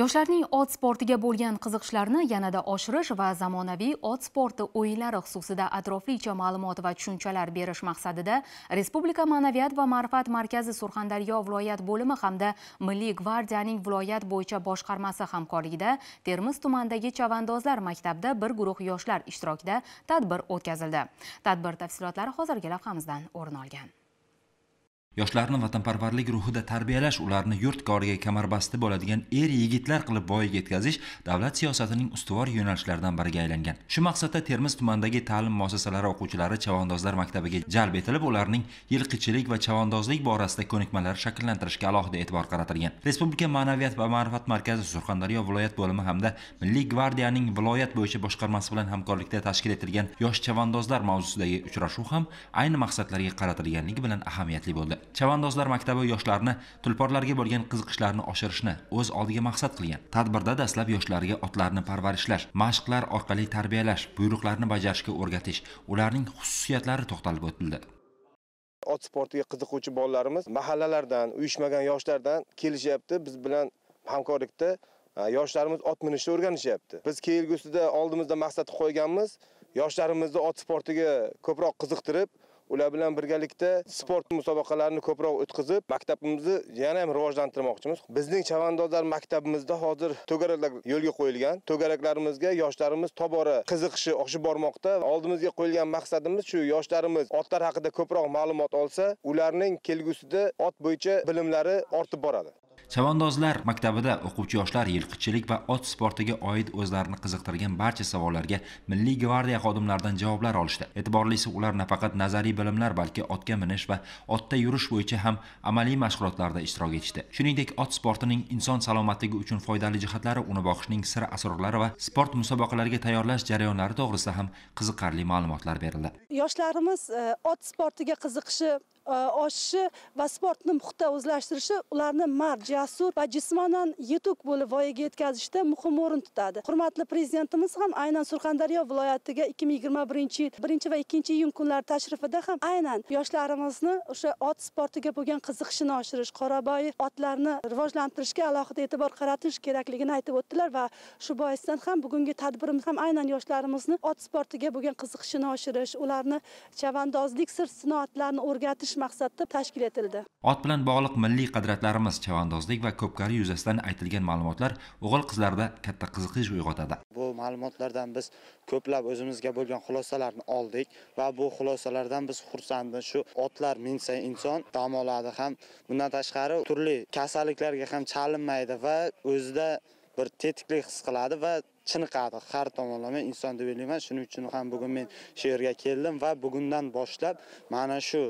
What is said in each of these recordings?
yoshlarning ot sportiga bo'lgan qiziqishlarini yanada oshirish va zamonaviy ot sporti o'yinlari xususida atroflicha ma'lumot va tushunchalar berish maqsadida respublika ma'naviyat va ma'rifat markazi surxondaryo viloyat bo'limi hamda milliy gvardiyaning viloyat bo'yicha boshqarmasi hamkorligida termiz tumanidagi chavandozlar maktabida bir guruh yoshlar ishtirokida tadbir o'tkazildi tadbir tafsilotlari hozirgi lavhamizdan o'rin olgan yoshlarni vatanparvarlik ruhida tarbiyalash ularni yurt koriga kamarbasti bo'ladigan er yigitlar qilib voyaga yetkazish davlat siyosatining ustuvor yo'nalishlaridan biriga aylangan shu maqsadda termiz tumanidagi ta'lim muassasalari o'quvchilari chavandozlar maktabiga jalb etilib ularning yilqichilik va chavandozlik borasida ko'nikmalar shakllantirishga alohida e'tibor qaratilgan respublika ma'naviyat va ma'rifat markazi surxondaryo viloyat bo'limi hamda milliy gvardiyaning viloyat bo'yicha boshqarmasi bilan hamkorlikda tashkil etilgan yosh chavandozlar mavzusidagi uchrashuv ham ayni maqsadlarga qaratilganligi bilan ahamiyatli bo'ldi chavandozlar maktabi yoshlarni tulporlarga bo'lgan qiziqishlarini oshirishni o'z oldiga maqsad qilgan tadbirda dastlab yoshlarga otlarni parvarishlash mashqlar orqali tarbiyalash buyruqlarni bajarishga o'rgatish ularning xususiyatlari to'xtalib o'tildi ot sportiga qiziquvchi bolalarimiz mahallalardan uyushmagan yoshlardan kelishyapti biz bilan hamkorlikda e, yoshlarimiz ot minishni o'rganishyapti biz kelgusida oldimizda maqsad qo'yganmiz yoshlarimizni ot sportiga ko'proq qiziqtirib ular bilan birgalikda sport musobaqalarini ko'proq o'tkazib, maktabimizni yana ham rivojlantirmoqchimiz. Bizning chavandozlar maktabimizda hozir to'garaklar yo'lga qo'yilgan. To'garaklarimizga yoshlarimiz tobora qiziqishi oshib bormoqda. Oldimizga qo'yilgan maqsadimiz shu, yoshlarimiz otlar haqida ko'proq ma'lumot olsa, ularning kelgusida ot bo'yicha bilimlari ortib boradi. chavandozlar maktabida o'quvchi yoshlar yilqichilik va ot sportiga oid o'zlarini qiziqtirgan barcha savollarga milliy gvardiya xodimlaridan javoblar olishdi e'tiborlisi ular nafaqat nazariy bilimlar balki otga minish va otda yurish bo'yicha ham amaliy mashg'ulotlarda ishtirok etishdi shuningdek ot sportining inson salomatligi uchun foydali jihatlari uni boqishning sir asrorlari va sport musobaqalariga tayyorlash jarayonlari to'g'risida ham qiziqarli ma'lumotlar berildi yoshlarimiz e, ot sportiga qiziqishi oshishi va sportni muhitda o'zlashtirishi ularni mard jasur va jismonan yetuk bo'lib voyaga yetkazishda muhim o'rin tutadi hurmatli prezidentimiz ham aynan surxondaryo viloyatiga ikki ming yigirma birinchi yil birinchi va ikkinchi iyun kunlari tashrifida ham aynan yoshlarimizni o'sha ot sportiga bo'lgan qiziqishini oshirish qoraboyev otlarni rivojlantirishga alohida e'tibor qaratish kerakligini aytib o'tdilar va shu boisdan ham bugungi tadbirimiz ham aynan yoshlarimizni ot sportiga bo'lgan qiziqishini oshirish ularni chavandozlik sir sinoatlarini o'rgatish qilish maqsadida tashkil etildi ot bilan bog'liq milliy qadriyatlarimiz chavandozlik va ko'pkari yuzasidan aytilgan ma'lumotlar o'g'il qizlarda katta qiziqish uyg'otadi bu ma'lumotlardan biz ko'plab o'zimizga bo'lgan xulosalarni oldik va bu xulosalardan biz xursandmiz shu otlar minsa inson dam oladi ham bundan tashqari turli kasalliklarga ham chalinmaydi va o'zida bir tetiklik his qiladi va chiniqadi har tomonlama inson deb o'ylayman shuning uchun ham bugun men shu yerga keldim va bugundan boshlab mana shu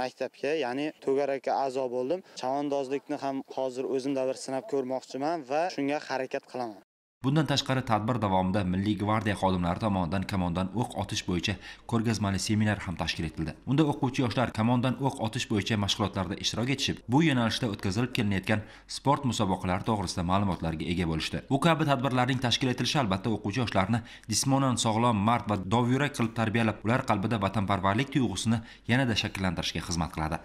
maktabga ya'ni to'garakka a'zo bo'ldim chavandozlikni ham hozir o'zimda bir sinab ko'rmoqchiman va shunga harakat qilaman bundan tashqari tadbir davomida milliy gvardiya xodimlari tomonidan kamondan o'q otish bo'yicha ko'rgazmali seminar ham tashkil etildi unda o'quvchi yoshlar kamondan o'q otish bo'yicha mashg'ulotlarda ishtirok etishib bu yo'nalishda o'tkazilib kelinayotgan sport musobaqalari to'g'risida ma'lumotlarga ega bo'lishdi bu kabi tadbirlarning tashkil etilishi albatta o'quvchi yoshlarni jismonan sog'lom mart va dovyurak qilib tarbiyalab ular qalbida vatanparvarlik tuyg'usini yanada shakllantirishga xizmat qiladi